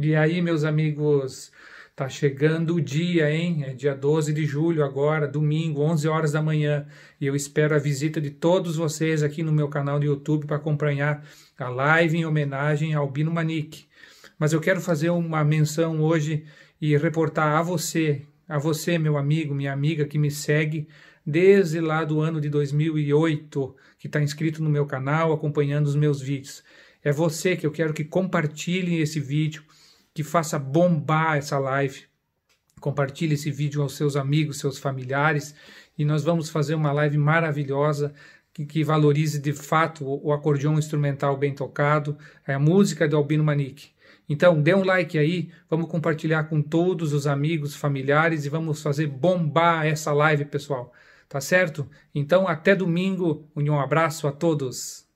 E aí, meus amigos, tá chegando o dia, hein? É dia 12 de julho agora, domingo, 11 horas da manhã, e eu espero a visita de todos vocês aqui no meu canal do YouTube para acompanhar a live em homenagem ao Bino Manique. Mas eu quero fazer uma menção hoje e reportar a você, a você, meu amigo, minha amiga que me segue desde lá do ano de 2008, que está inscrito no meu canal, acompanhando os meus vídeos. É você que eu quero que compartilhe esse vídeo, que faça bombar essa live. Compartilhe esse vídeo aos seus amigos, seus familiares, e nós vamos fazer uma live maravilhosa que, que valorize de fato o, o acordeão instrumental bem tocado, é, a música do Albino Manique. Então, dê um like aí, vamos compartilhar com todos os amigos, familiares e vamos fazer bombar essa live, pessoal. Tá certo? Então, até domingo. Um abraço a todos.